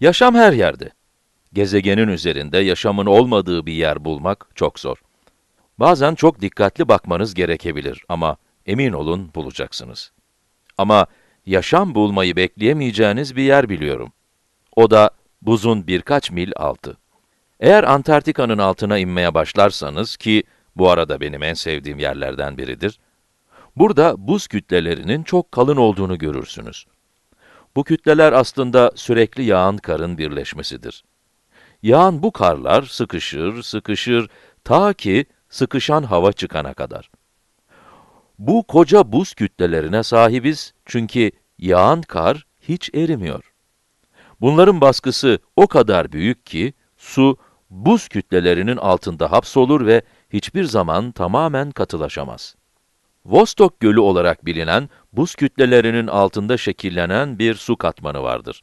Yaşam her yerde. Gezegenin üzerinde yaşamın olmadığı bir yer bulmak çok zor. Bazen çok dikkatli bakmanız gerekebilir ama emin olun bulacaksınız. Ama yaşam bulmayı bekleyemeyeceğiniz bir yer biliyorum. O da buzun birkaç mil altı. Eğer Antarktika'nın altına inmeye başlarsanız ki bu arada benim en sevdiğim yerlerden biridir, burada buz kütlelerinin çok kalın olduğunu görürsünüz. Bu kütleler aslında sürekli yağan karın birleşmesidir. Yağan bu karlar sıkışır, sıkışır, ta ki sıkışan hava çıkana kadar. Bu koca buz kütlelerine sahibiz çünkü yağan kar hiç erimiyor. Bunların baskısı o kadar büyük ki, su buz kütlelerinin altında hapsolur ve hiçbir zaman tamamen katılaşamaz. Vostok Gölü olarak bilinen buz kütlelerinin altında şekillenen bir su katmanı vardır.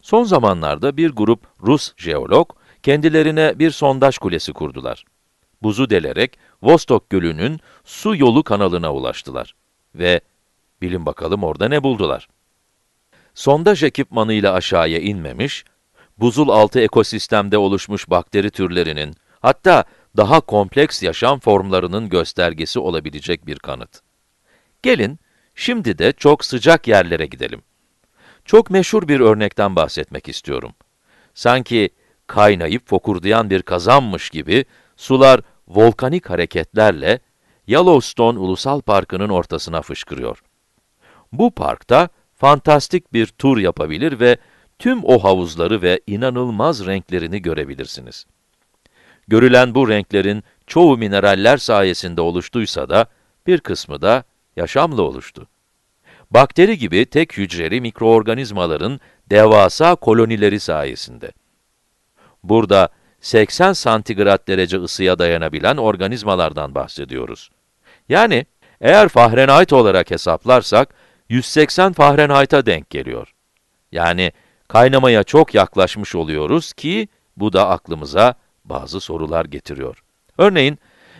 Son zamanlarda bir grup Rus jeolog, kendilerine bir sondaj kulesi kurdular. Buzu delerek Vostok Gölü'nün su yolu kanalına ulaştılar. Ve bilin bakalım orada ne buldular? Sondaj ekipmanıyla aşağıya inmemiş, buzul altı ekosistemde oluşmuş bakteri türlerinin, hatta daha kompleks yaşam formlarının göstergesi olabilecek bir kanıt. Gelin, şimdi de çok sıcak yerlere gidelim. Çok meşhur bir örnekten bahsetmek istiyorum. Sanki kaynayıp fokurdayan bir kazanmış gibi sular volkanik hareketlerle Yellowstone Ulusal Parkı'nın ortasına fışkırıyor. Bu parkta fantastik bir tur yapabilir ve tüm o havuzları ve inanılmaz renklerini görebilirsiniz. Görülen bu renklerin çoğu mineraller sayesinde oluştuysa da, bir kısmı da yaşamla oluştu. Bakteri gibi tek hücreli mikroorganizmaların devasa kolonileri sayesinde. Burada 80 santigrat derece ısıya dayanabilen organizmalardan bahsediyoruz. Yani eğer Fahrenheit olarak hesaplarsak 180 Fahrenheit'a denk geliyor. Yani kaynamaya çok yaklaşmış oluyoruz ki bu da aklımıza bazı sorular getiriyor. Örneğin,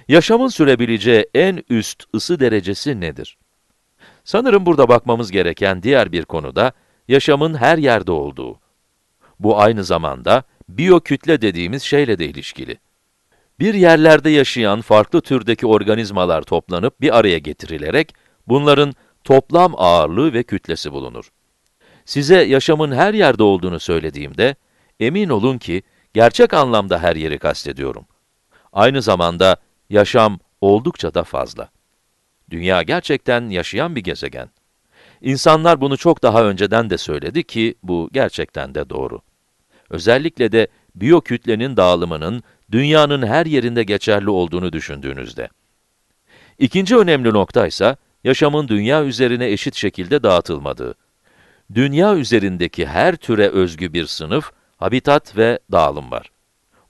yaşamın sürebileceği en üst ısı derecesi nedir? Sanırım burada bakmamız gereken diğer bir konu da yaşamın her yerde olduğu. Bu aynı zamanda biyokütle dediğimiz şeyle de ilişkili. Bir yerlerde yaşayan farklı türdeki organizmalar toplanıp bir araya getirilerek bunların toplam ağırlığı ve kütlesi bulunur. Size yaşamın her yerde olduğunu söylediğimde emin olun ki Gerçek anlamda her yeri kastediyorum. Aynı zamanda yaşam oldukça da fazla. Dünya gerçekten yaşayan bir gezegen. İnsanlar bunu çok daha önceden de söyledi ki bu gerçekten de doğru. Özellikle de biyokütlenin dağılımının dünyanın her yerinde geçerli olduğunu düşündüğünüzde. İkinci önemli nokta ise yaşamın dünya üzerine eşit şekilde dağıtılmadığı. Dünya üzerindeki her türe özgü bir sınıf, habitat ve dağılım var.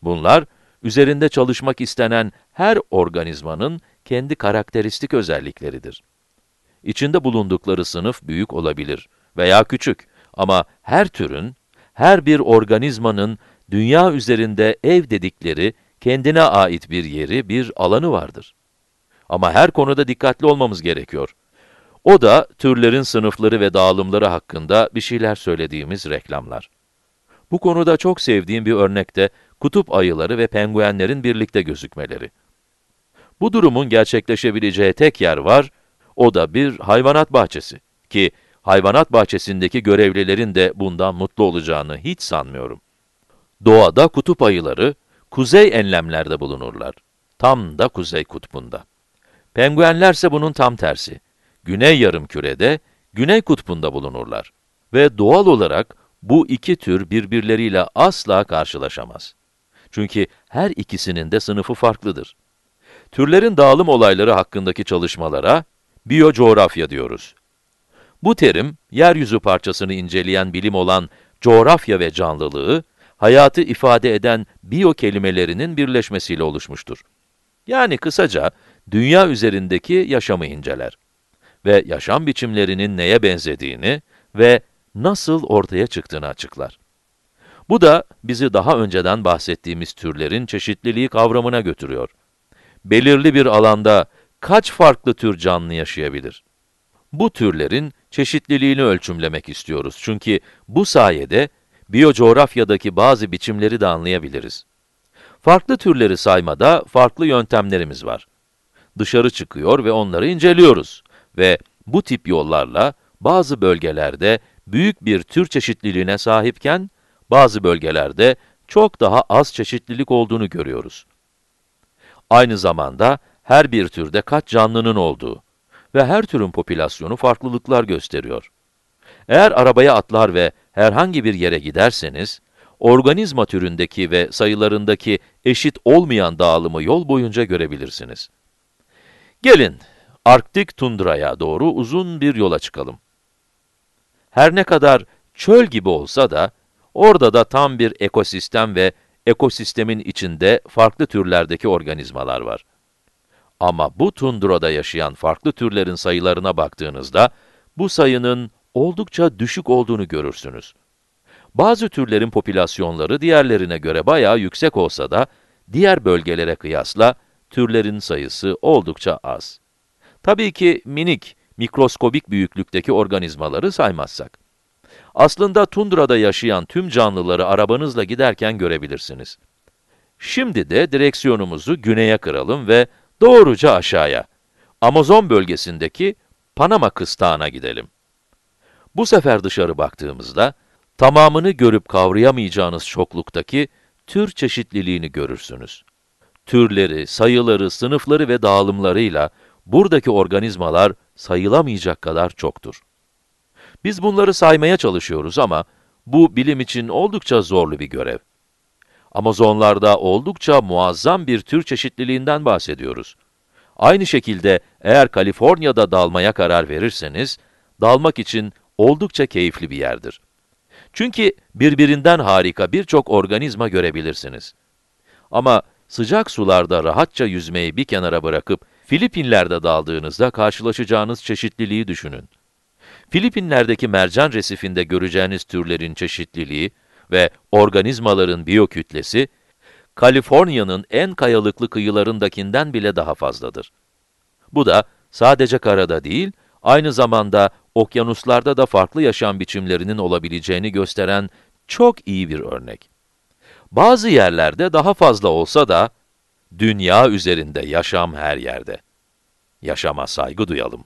Bunlar, üzerinde çalışmak istenen her organizmanın kendi karakteristik özellikleridir. İçinde bulundukları sınıf büyük olabilir veya küçük ama her türün, her bir organizmanın dünya üzerinde ev dedikleri kendine ait bir yeri, bir alanı vardır. Ama her konuda dikkatli olmamız gerekiyor. O da türlerin sınıfları ve dağılımları hakkında bir şeyler söylediğimiz reklamlar. Bu konuda çok sevdiğim bir örnek de kutup ayıları ve penguenlerin birlikte gözükmeleri. Bu durumun gerçekleşebileceği tek yer var, o da bir hayvanat bahçesi ki hayvanat bahçesindeki görevlilerin de bundan mutlu olacağını hiç sanmıyorum. Doğada kutup ayıları kuzey enlemlerde bulunurlar. Tam da kuzey kutbunda. Penguenlerse bunun tam tersi. Güney yarımkürede, güney kutbunda bulunurlar. Ve doğal olarak bu iki tür birbirleriyle asla karşılaşamaz. Çünkü her ikisinin de sınıfı farklıdır. Türlerin dağılım olayları hakkındaki çalışmalara biyo coğrafya diyoruz. Bu terim, yeryüzü parçasını inceleyen bilim olan coğrafya ve canlılığı, hayatı ifade eden biyo kelimelerinin birleşmesiyle oluşmuştur. Yani kısaca, dünya üzerindeki yaşamı inceler ve yaşam biçimlerinin neye benzediğini ve nasıl ortaya çıktığını açıklar. Bu da bizi daha önceden bahsettiğimiz türlerin çeşitliliği kavramına götürüyor. Belirli bir alanda kaç farklı tür canlı yaşayabilir? Bu türlerin çeşitliliğini ölçümlemek istiyoruz çünkü bu sayede biyocoğrafyadaki bazı biçimleri de anlayabiliriz. Farklı türleri saymada farklı yöntemlerimiz var. Dışarı çıkıyor ve onları inceliyoruz ve bu tip yollarla bazı bölgelerde büyük bir tür çeşitliliğine sahipken, bazı bölgelerde çok daha az çeşitlilik olduğunu görüyoruz. Aynı zamanda her bir türde kaç canlının olduğu ve her türün popülasyonu farklılıklar gösteriyor. Eğer arabaya atlar ve herhangi bir yere giderseniz, organizma türündeki ve sayılarındaki eşit olmayan dağılımı yol boyunca görebilirsiniz. Gelin, Arktik tundraya doğru uzun bir yola çıkalım her ne kadar çöl gibi olsa da, orada da tam bir ekosistem ve ekosistemin içinde farklı türlerdeki organizmalar var. Ama bu tundurada yaşayan farklı türlerin sayılarına baktığınızda, bu sayının oldukça düşük olduğunu görürsünüz. Bazı türlerin popülasyonları diğerlerine göre bayağı yüksek olsa da, diğer bölgelere kıyasla türlerin sayısı oldukça az. Tabii ki minik, mikroskobik büyüklükteki organizmaları saymazsak. Aslında tundrada yaşayan tüm canlıları arabanızla giderken görebilirsiniz. Şimdi de direksiyonumuzu güneye kıralım ve doğruca aşağıya, Amazon bölgesindeki Panama kıstağına gidelim. Bu sefer dışarı baktığımızda, tamamını görüp kavrayamayacağınız çokluktaki tür çeşitliliğini görürsünüz. Türleri, sayıları, sınıfları ve dağılımlarıyla buradaki organizmalar sayılamayacak kadar çoktur. Biz bunları saymaya çalışıyoruz ama bu bilim için oldukça zorlu bir görev. Amazonlarda oldukça muazzam bir tür çeşitliliğinden bahsediyoruz. Aynı şekilde eğer Kaliforniya'da dalmaya karar verirseniz, dalmak için oldukça keyifli bir yerdir. Çünkü birbirinden harika birçok organizma görebilirsiniz. Ama sıcak sularda rahatça yüzmeyi bir kenara bırakıp, Filipinler'de daldığınızda karşılaşacağınız çeşitliliği düşünün. Filipinler'deki mercan resifinde göreceğiniz türlerin çeşitliliği ve organizmaların biyokütlesi, Kaliforniya'nın en kayalıklı kıyılarındakinden bile daha fazladır. Bu da sadece karada değil, aynı zamanda okyanuslarda da farklı yaşam biçimlerinin olabileceğini gösteren çok iyi bir örnek. Bazı yerlerde daha fazla olsa da, Dünya üzerinde yaşam her yerde. Yaşama saygı duyalım.